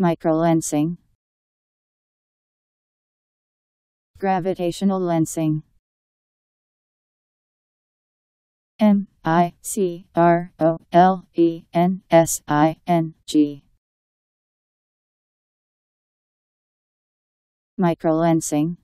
Microlensing Gravitational lensing M I C R O L E N S I N G Microlensing